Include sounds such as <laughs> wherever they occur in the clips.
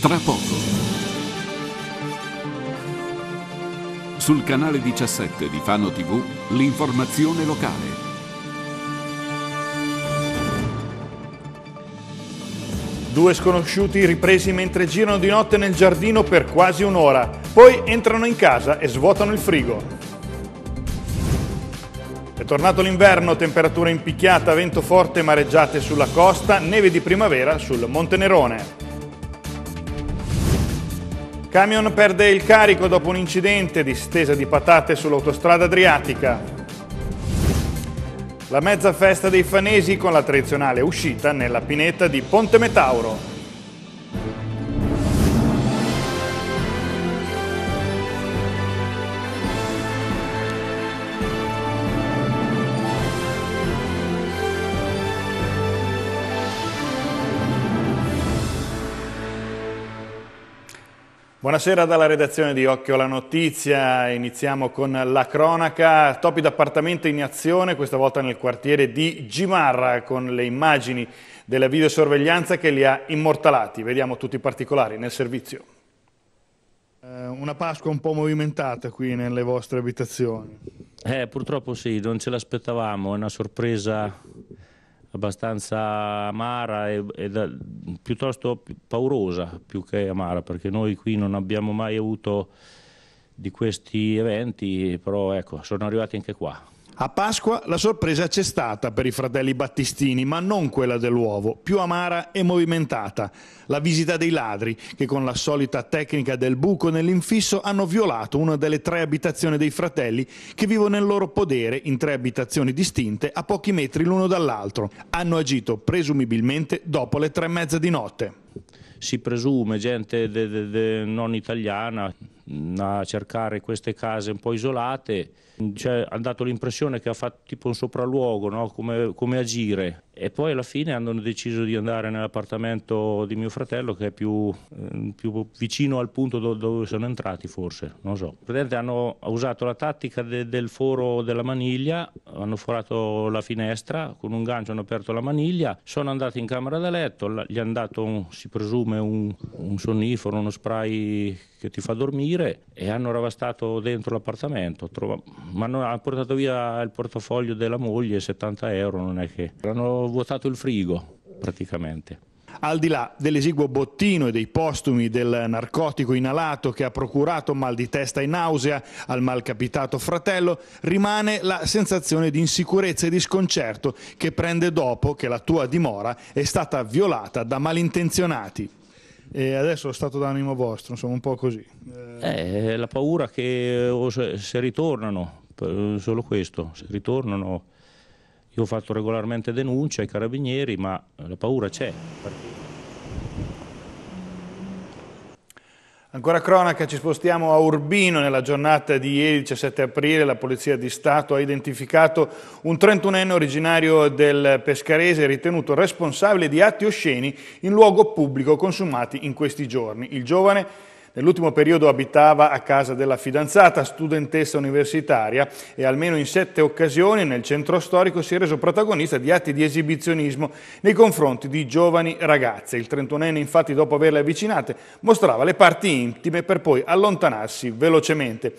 Tra poco. Sul canale 17 di Fano TV, l'informazione locale. Due sconosciuti ripresi mentre girano di notte nel giardino per quasi un'ora, poi entrano in casa e svuotano il frigo. È tornato l'inverno, temperatura impicchiata, vento forte e mareggiate sulla costa, neve di primavera sul Monte Nerone. Camion perde il carico dopo un incidente di stesa di patate sull'autostrada adriatica. La mezza festa dei fanesi con la tradizionale uscita nella pineta di Ponte Metauro. Buonasera dalla redazione di Occhio alla Notizia, iniziamo con la cronaca, topi d'appartamento in azione, questa volta nel quartiere di Gimarra con le immagini della videosorveglianza che li ha immortalati, vediamo tutti i particolari nel servizio. Eh, una Pasqua un po' movimentata qui nelle vostre abitazioni. Eh, purtroppo sì, non ce l'aspettavamo, è una sorpresa abbastanza amara e, e da, piuttosto paurosa più che amara, perché noi qui non abbiamo mai avuto di questi eventi, però ecco, sono arrivati anche qua. A Pasqua la sorpresa c'è stata per i fratelli Battistini, ma non quella dell'uovo, più amara e movimentata. La visita dei ladri, che con la solita tecnica del buco nell'infisso hanno violato una delle tre abitazioni dei fratelli che vivono nel loro podere in tre abitazioni distinte a pochi metri l'uno dall'altro. Hanno agito presumibilmente dopo le tre e mezza di notte. Si presume gente de, de, de non italiana a cercare queste case un po' isolate cioè, ha dato l'impressione che ha fatto tipo un sopralluogo, no? come, come, agire. E poi alla fine hanno deciso di andare nell'appartamento di mio fratello che è più, eh, più vicino al punto do, dove sono entrati forse, non so. Praticamente hanno usato la tattica de, del foro della maniglia, hanno forato la finestra, con un gancio hanno aperto la maniglia, sono andati in camera da letto, gli hanno dato, un, si presume, un, un sonnifero, uno spray che ti fa dormire e hanno ravastato dentro l'appartamento. Trova ma hanno portato via il portafoglio della moglie, 70 euro, non è che... Hanno vuotato il frigo praticamente. Al di là dell'esiguo bottino e dei postumi del narcotico inalato che ha procurato mal di testa e nausea al malcapitato fratello, rimane la sensazione di insicurezza e di sconcerto che prende dopo che la tua dimora è stata violata da malintenzionati. E adesso lo stato d'animo vostro, insomma, un po' così. Eh... eh la paura che oh, se, ritornano, solo questo, se ritornano, io ho fatto regolarmente denuncia ai carabinieri, ma la paura c'è. Ancora cronaca, ci spostiamo a Urbino. Nella giornata di ieri, 17 aprile, la Polizia di Stato ha identificato un 31enne originario del Pescarese ritenuto responsabile di atti osceni in luogo pubblico consumati in questi giorni. Il giovane Nell'ultimo periodo abitava a casa della fidanzata, studentessa universitaria, e almeno in sette occasioni nel centro storico si è reso protagonista di atti di esibizionismo nei confronti di giovani ragazze. Il 31enne, infatti, dopo averle avvicinate, mostrava le parti intime per poi allontanarsi velocemente.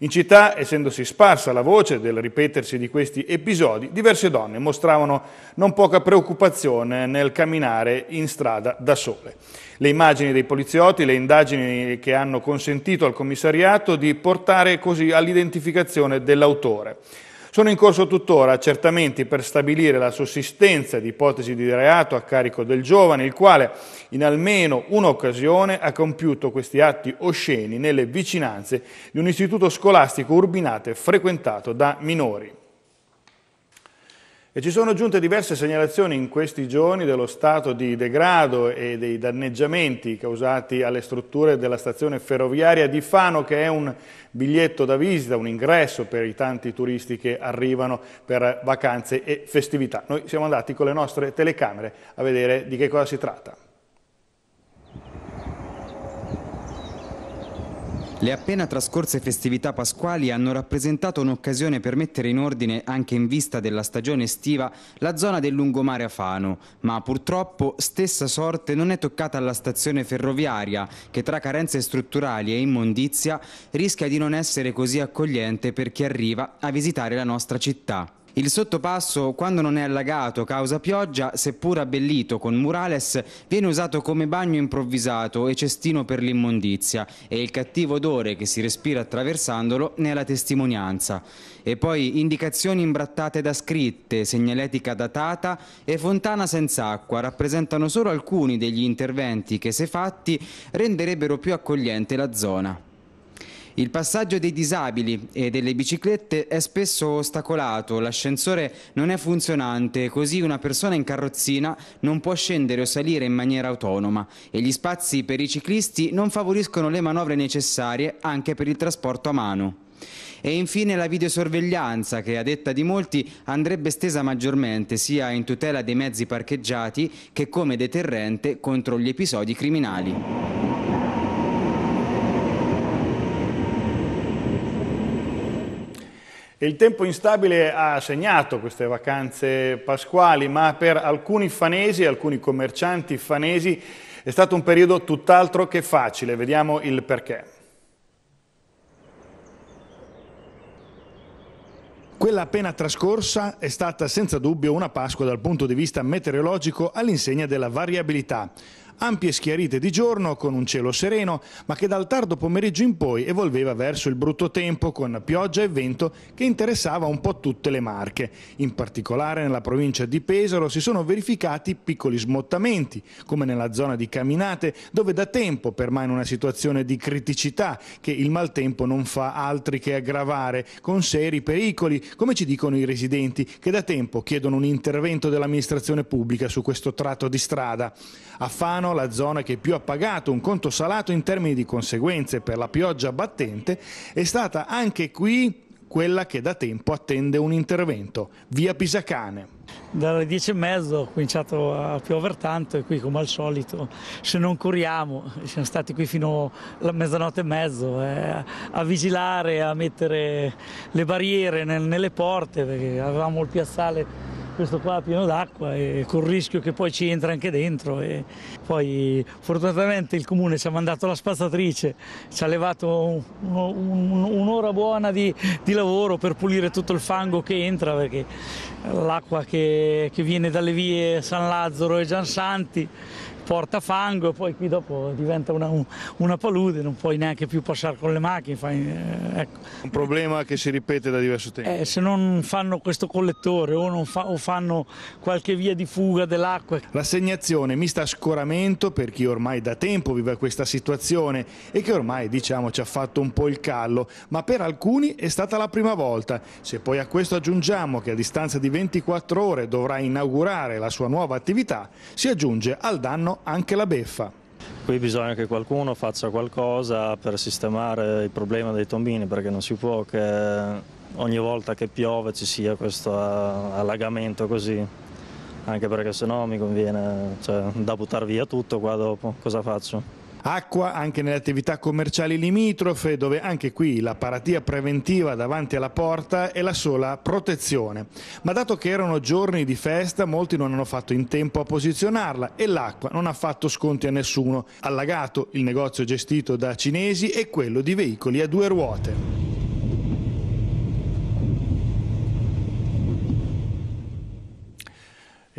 In città, essendosi sparsa la voce del ripetersi di questi episodi, diverse donne mostravano non poca preoccupazione nel camminare in strada da sole. Le immagini dei poliziotti, le indagini che hanno consentito al commissariato di portare così all'identificazione dell'autore. Sono in corso tuttora accertamenti per stabilire la sussistenza di ipotesi di reato a carico del giovane, il quale in almeno un'occasione ha compiuto questi atti osceni nelle vicinanze di un istituto scolastico urbinate frequentato da minori. E ci sono giunte diverse segnalazioni in questi giorni dello stato di degrado e dei danneggiamenti causati alle strutture della stazione ferroviaria di Fano, che è un biglietto da visita, un ingresso per i tanti turisti che arrivano per vacanze e festività. Noi siamo andati con le nostre telecamere a vedere di che cosa si tratta. Le appena trascorse festività pasquali hanno rappresentato un'occasione per mettere in ordine, anche in vista della stagione estiva, la zona del lungomare Afano, ma purtroppo stessa sorte non è toccata alla stazione ferroviaria, che tra carenze strutturali e immondizia rischia di non essere così accogliente per chi arriva a visitare la nostra città. Il sottopasso, quando non è allagato causa pioggia, seppur abbellito con murales, viene usato come bagno improvvisato e cestino per l'immondizia e il cattivo odore che si respira attraversandolo ne è la testimonianza. E poi indicazioni imbrattate da scritte, segnaletica datata e fontana senza acqua rappresentano solo alcuni degli interventi che, se fatti, renderebbero più accogliente la zona. Il passaggio dei disabili e delle biciclette è spesso ostacolato, l'ascensore non è funzionante, così una persona in carrozzina non può scendere o salire in maniera autonoma e gli spazi per i ciclisti non favoriscono le manovre necessarie anche per il trasporto a mano. E infine la videosorveglianza che a detta di molti andrebbe stesa maggiormente sia in tutela dei mezzi parcheggiati che come deterrente contro gli episodi criminali. Il tempo instabile ha segnato queste vacanze pasquali, ma per alcuni fanesi, alcuni commercianti fanesi, è stato un periodo tutt'altro che facile. Vediamo il perché. Quella appena trascorsa è stata senza dubbio una Pasqua dal punto di vista meteorologico all'insegna della variabilità ampie schiarite di giorno con un cielo sereno, ma che dal tardo pomeriggio in poi evolveva verso il brutto tempo con pioggia e vento che interessava un po' tutte le Marche. In particolare nella provincia di Pesaro si sono verificati piccoli smottamenti, come nella zona di Caminate, dove da tempo permane una situazione di criticità che il maltempo non fa altri che aggravare, con seri pericoli, come ci dicono i residenti, che da tempo chiedono un intervento dell'amministrazione pubblica su questo tratto di strada. A Fano Milano, la zona che più ha pagato un conto salato in termini di conseguenze per la pioggia battente, è stata anche qui quella che da tempo attende un intervento, via Pisacane. Dalle dieci e mezzo ho cominciato a piovere tanto e qui come al solito se non corriamo siamo stati qui fino alla mezzanotte e mezzo eh, a vigilare, a mettere le barriere nel, nelle porte perché avevamo il piazzale questo qua pieno d'acqua e col rischio che poi ci entra anche dentro. E poi fortunatamente il comune ci ha mandato la spazzatrice, ci ha levato un'ora un, un buona di, di, lavoro per pulire tutto il fango che entra perché l'acqua che, che viene dalle vie San Lazzaro e Giansanti porta fango e poi qui dopo diventa una, una palude, non puoi neanche più passare con le macchine. Fai, eh, ecco. Un problema che si ripete da diverso tempo. Eh, se non fanno questo collettore o, fa, o fanno qualche via di fuga dell'acqua. Ecco. L'assegnazione mista a scoramento per chi ormai da tempo vive questa situazione e che ormai diciamo ci ha fatto un po' il callo, ma per alcuni è stata la prima volta. Se poi a questo aggiungiamo che a distanza di 24 ore dovrà inaugurare la sua nuova attività, si aggiunge al danno anche la beffa. Qui bisogna che qualcuno faccia qualcosa per sistemare il problema dei tombini perché non si può che ogni volta che piove ci sia questo allagamento così anche perché sennò mi conviene cioè, da buttare via tutto qua dopo, cosa faccio? Acqua anche nelle attività commerciali limitrofe, dove anche qui la paratia preventiva davanti alla porta è la sola protezione. Ma dato che erano giorni di festa, molti non hanno fatto in tempo a posizionarla e l'acqua non ha fatto sconti a nessuno. Allagato il negozio gestito da cinesi e quello di veicoli a due ruote.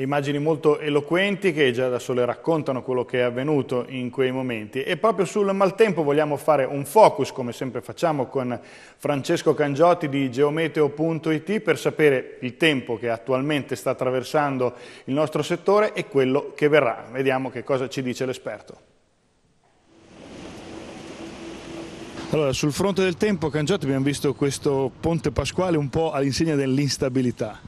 immagini molto eloquenti che già da sole raccontano quello che è avvenuto in quei momenti e proprio sul maltempo vogliamo fare un focus come sempre facciamo con Francesco Cangiotti di geometeo.it per sapere il tempo che attualmente sta attraversando il nostro settore e quello che verrà. Vediamo che cosa ci dice l'esperto. Allora, sul fronte del tempo, Cangiotti, abbiamo visto questo ponte pasquale un po' all'insegna dell'instabilità.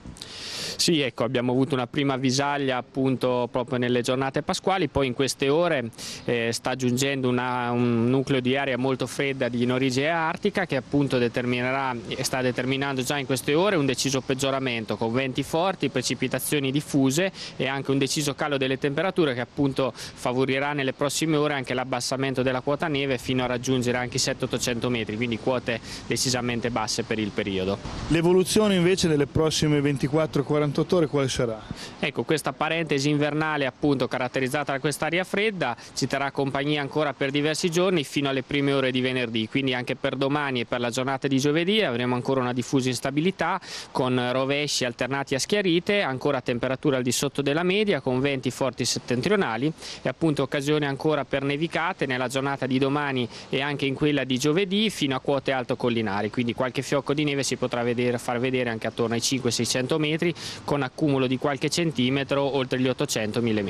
Sì, ecco, abbiamo avuto una prima visaglia appunto proprio nelle giornate pasquali, poi in queste ore eh, sta giungendo una, un nucleo di aria molto fredda di origine artica che appunto determinerà e eh, sta determinando già in queste ore un deciso peggioramento con venti forti, precipitazioni diffuse e anche un deciso calo delle temperature che appunto favorirà nelle prossime ore anche l'abbassamento della quota neve fino a raggiungere anche i 700-800 metri, quindi quote decisamente basse per il periodo. L'evoluzione invece nelle prossime 24-48 48 ore quale sarà? Ecco, questa parentesi invernale appunto caratterizzata da quest'aria fredda ci terrà compagnia ancora per diversi giorni fino alle prime ore di venerdì, quindi anche per domani e per la giornata di giovedì avremo ancora una diffusa instabilità con rovesci alternati a schiarite, ancora temperatura al di sotto della media con venti forti settentrionali e appunto occasione ancora per nevicate nella giornata di domani e anche in quella di giovedì fino a quote alto collinari, quindi qualche fiocco di neve si potrà vedere, far vedere anche attorno ai 5-600 metri con accumulo di qualche centimetro oltre gli 800 mm.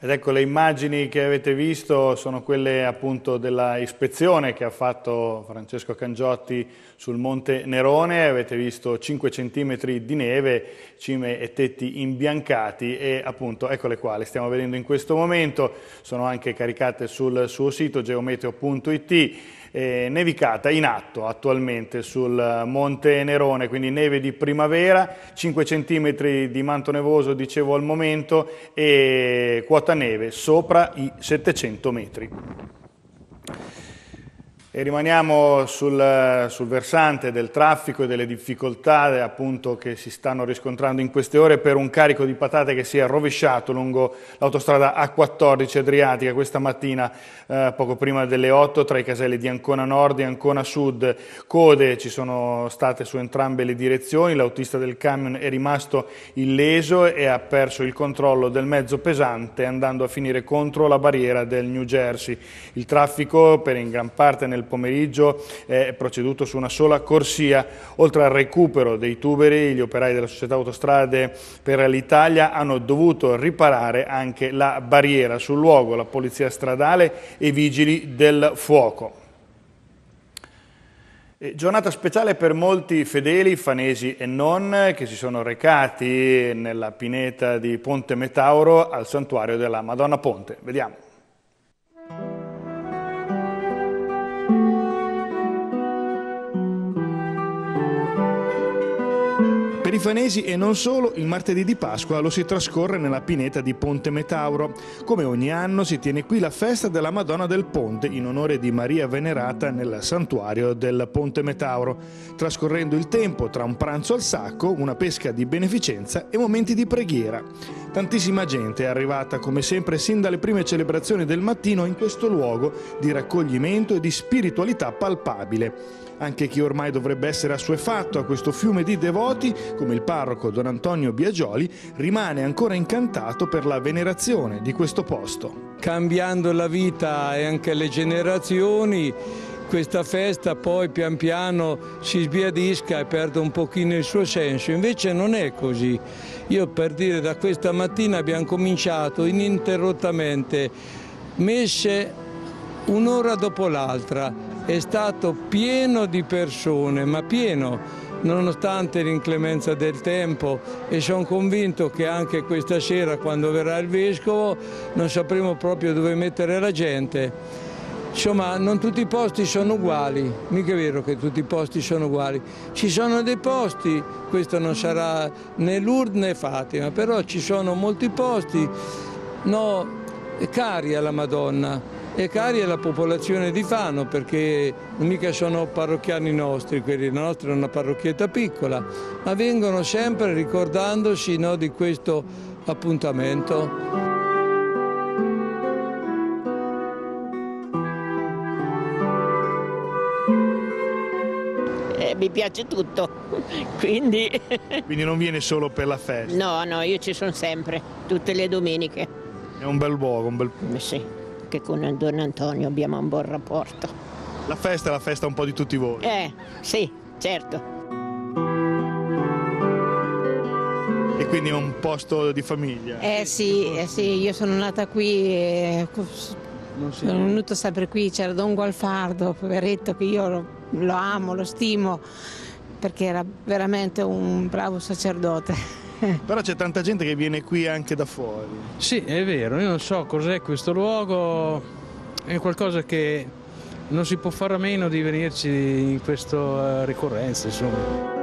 Ed ecco le immagini che avete visto sono quelle appunto della ispezione che ha fatto Francesco Cangiotti sul Monte Nerone, avete visto 5 cm di neve, cime e tetti imbiancati e appunto eccole qua, le stiamo vedendo in questo momento, sono anche caricate sul suo sito geometeo.it eh, nevicata in atto attualmente sul Monte Nerone, quindi neve di primavera, 5 cm di manto nevoso dicevo al momento e quota neve sopra i 700 metri. E rimaniamo sul, sul, versante del traffico e delle difficoltà appunto, che si stanno riscontrando in queste ore per un carico di patate che si è rovesciato lungo l'autostrada A14 Adriatica questa mattina, eh, poco prima delle 8, tra i caselli di Ancona Nord e Ancona Sud. Code ci sono state su entrambe le direzioni, l'autista del camion è rimasto illeso e ha perso il controllo del mezzo pesante andando a finire contro la barriera del New Jersey. Il traffico per in gran parte nel nel pomeriggio è proceduto su una sola corsia. Oltre al recupero dei tuberi, gli operai della società Autostrade per l'Italia hanno dovuto riparare anche la barriera sul luogo, la polizia stradale e i vigili del fuoco. Giornata speciale per molti fedeli, fanesi e non, che si sono recati nella pineta di Ponte Metauro al santuario della Madonna Ponte. Vediamo. Per i fanesi e non solo, il martedì di Pasqua lo si trascorre nella pineta di Ponte Metauro. Come ogni anno si tiene qui la festa della Madonna del Ponte in onore di Maria Venerata nel santuario del Ponte Metauro, trascorrendo il tempo tra un pranzo al sacco, una pesca di beneficenza e momenti di preghiera. Tantissima gente è arrivata come sempre sin dalle prime celebrazioni del mattino in questo luogo di raccoglimento e di spiritualità palpabile anche chi ormai dovrebbe essere assuefatto a questo fiume di devoti, come il parroco Don Antonio Biagioli, rimane ancora incantato per la venerazione di questo posto. Cambiando la vita e anche le generazioni, questa festa poi pian piano si sbiadisca e perde un pochino il suo senso, invece non è così. Io per dire da questa mattina abbiamo cominciato ininterrottamente messe un'ora dopo l'altra, è stato pieno di persone, ma pieno nonostante l'inclemenza del tempo e sono convinto che anche questa sera quando verrà il vescovo non sapremo proprio dove mettere la gente. Insomma, non tutti i posti sono uguali, mica è vero che tutti i posti sono uguali. Ci sono dei posti, questo non sarà né Lourdes né Fatima, però ci sono molti posti, no, cari alla Madonna, e cari è la popolazione di Fano perché mica sono parrocchiani nostri, quelli nostri è una parrocchietta piccola, ma vengono sempre ricordandoci no, di questo appuntamento. Eh, mi piace tutto, <laughs> quindi... <laughs> Quindi non viene solo per la festa? No, no, io ci sono sempre, tutte le domeniche. È un bel luogo, un bel... Eh, sì che con Don Antonio abbiamo un buon rapporto. La festa è la festa un po' di tutti voi. Eh, sì, certo. E quindi è un posto di famiglia? Eh sì, eh sì io sono nata qui e eh, sono venuto sempre qui, c'era Don Gualfardo, poveretto, che io lo, lo amo, lo stimo, perché era veramente un bravo sacerdote. <laughs> Però c'è tanta gente che viene qui anche da fuori. Sì, è vero, io non so cos'è questo luogo, è qualcosa che non si può fare a meno di venirci in questa eh, ricorrenza, insomma.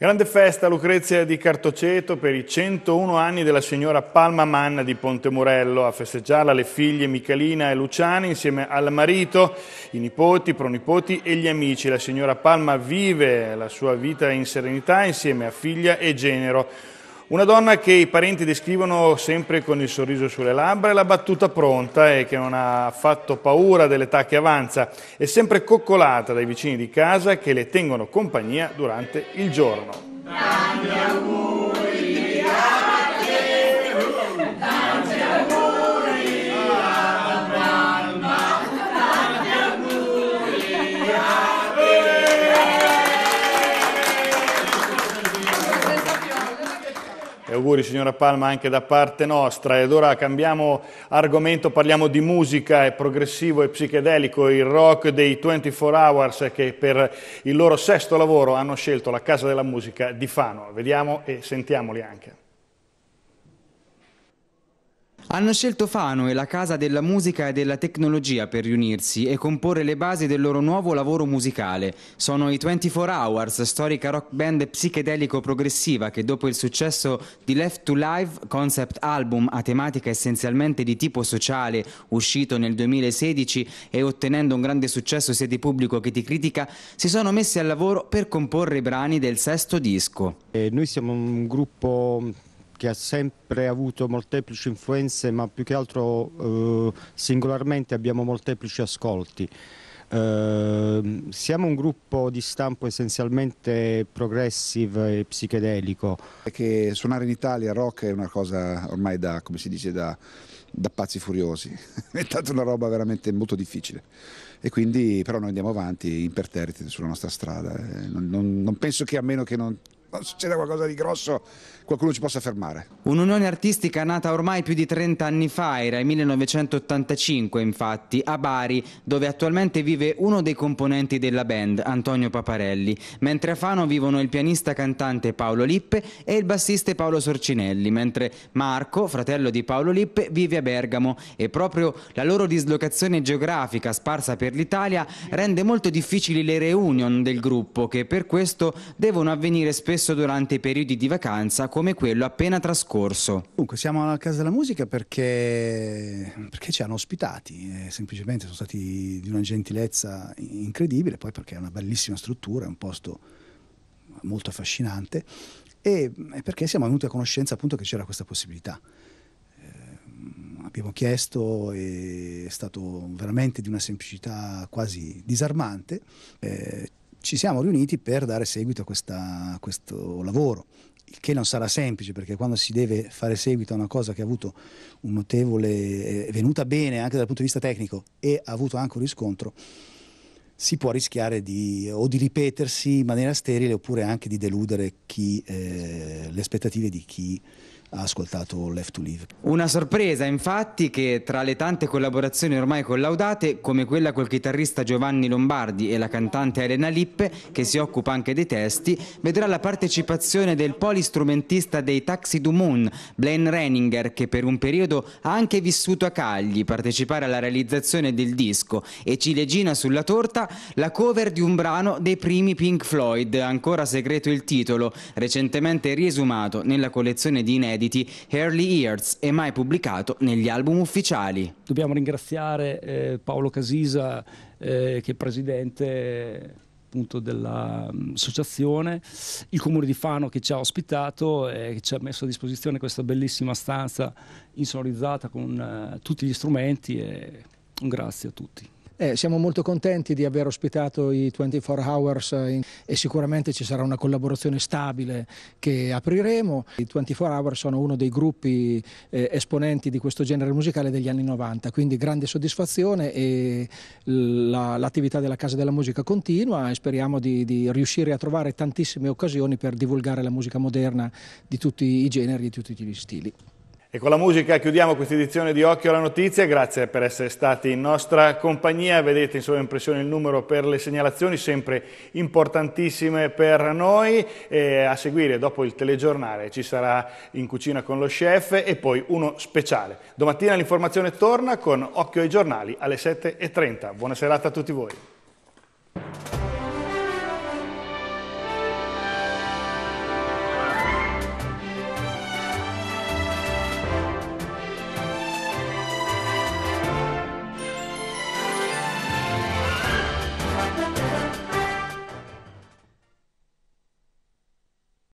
Grande festa Lucrezia di Cartoceto per i 101 anni della signora Palma Manna di Pontemurello, a festeggiarla le figlie Michelina e Luciana insieme al marito, i nipoti, i pronipoti e gli amici. La signora Palma vive la sua vita in serenità insieme a figlia e genero. Una donna che i parenti descrivono sempre con il sorriso sulle labbra e la battuta pronta e che non ha affatto paura dell'età che avanza, è sempre coccolata dai vicini di casa che le tengono compagnia durante il giorno. Tanti auguri! auguri signora Palma anche da parte nostra. Ed ora cambiamo argomento, parliamo di musica, è progressivo e psichedelico, il rock dei 24 Hours che per il loro sesto lavoro hanno scelto la Casa della Musica di Fano. Vediamo e sentiamoli anche. Hanno scelto Fano e la Casa della Musica e della Tecnologia per riunirsi e comporre le basi del loro nuovo lavoro musicale. Sono i 24 Hours, storica rock band psichedelico-progressiva che dopo il successo di Left to Live, concept album a tematica essenzialmente di tipo sociale, uscito nel 2016 e ottenendo un grande successo sia di pubblico che di critica, si sono messi al lavoro per comporre i brani del sesto disco. Eh, noi siamo un gruppo che ha sempre avuto molteplici influenze, ma più che altro eh, singolarmente abbiamo molteplici ascolti. Eh, siamo un gruppo di stampo essenzialmente progressive e psichedelico. Perché suonare in Italia rock è una cosa ormai da, come si dice, da, da pazzi furiosi, <laughs> è stata una roba veramente molto difficile e quindi però noi andiamo avanti imperterriti sulla nostra strada, eh. non, non, non penso che a meno che non non succeda qualcosa di grosso, qualcuno ci possa fermare. Un'unione artistica nata ormai più di 30 anni fa, era il 1985 infatti, a Bari, dove attualmente vive uno dei componenti della band, Antonio Paparelli, mentre a Fano vivono il pianista cantante Paolo Lippe e il bassista Paolo Sorcinelli, mentre Marco, fratello di Paolo Lippe, vive a Bergamo e proprio la loro dislocazione geografica sparsa per l'Italia rende molto difficili le reunion del gruppo che per questo devono avvenire spesso spesso durante i periodi di vacanza come quello appena trascorso. Dunque, siamo alla Casa della Musica perché, perché ci hanno ospitati, eh, semplicemente sono stati di una gentilezza incredibile, poi perché è una bellissima struttura, è un posto molto affascinante e perché siamo venuti a conoscenza appunto che c'era questa possibilità. Eh, abbiamo chiesto e è stato veramente di una semplicità quasi disarmante. Eh, ci siamo riuniti per dare seguito a, questa, a questo lavoro il che non sarà semplice perché quando si deve fare seguito a una cosa che ha avuto un notevole, eh, è venuta bene anche dal punto di vista tecnico e ha avuto anche un riscontro, si può rischiare di, o di ripetersi in maniera sterile oppure anche di deludere chi, eh, le aspettative di chi ha ascoltato Left to Live. Una sorpresa infatti che tra le tante collaborazioni ormai collaudate, come quella col chitarrista Giovanni Lombardi e la cantante Elena Lippe, che si occupa anche dei testi, vedrà la partecipazione del polistrumentista dei Taxi du Moon, Blaine Renninger, che per un periodo ha anche vissuto a Cagli, partecipare alla realizzazione del disco e ciliegina sulla torta la cover di un brano dei primi Pink Floyd, ancora segreto il titolo, recentemente riesumato nella collezione di inediti inediti, Early Years e mai pubblicato negli album ufficiali. Dobbiamo ringraziare eh, Paolo Casisa eh, che è presidente dell'associazione, mm, il comune di Fano che ci ha ospitato e che ci ha messo a disposizione questa bellissima stanza insonorizzata con eh, tutti gli strumenti e un grazie a tutti. Eh, siamo molto contenti di aver ospitato i 24 Hours eh, in, e sicuramente ci sarà una collaborazione stabile che apriremo. I 24 Hours sono uno dei gruppi eh, esponenti di questo genere musicale degli anni 90, quindi grande soddisfazione e l'attività della Casa della Musica continua e speriamo di, di riuscire a trovare tantissime occasioni per divulgare la musica moderna di tutti i generi e di tutti gli stili. E con la musica chiudiamo questa edizione di Occhio alla Notizia, grazie per essere stati in nostra compagnia, vedete in sovraimpressione il numero per le segnalazioni, sempre importantissime per noi, e a seguire dopo il telegiornale ci sarà in cucina con lo chef e poi uno speciale. Domattina l'informazione torna con Occhio ai giornali alle 7.30, buona serata a tutti voi.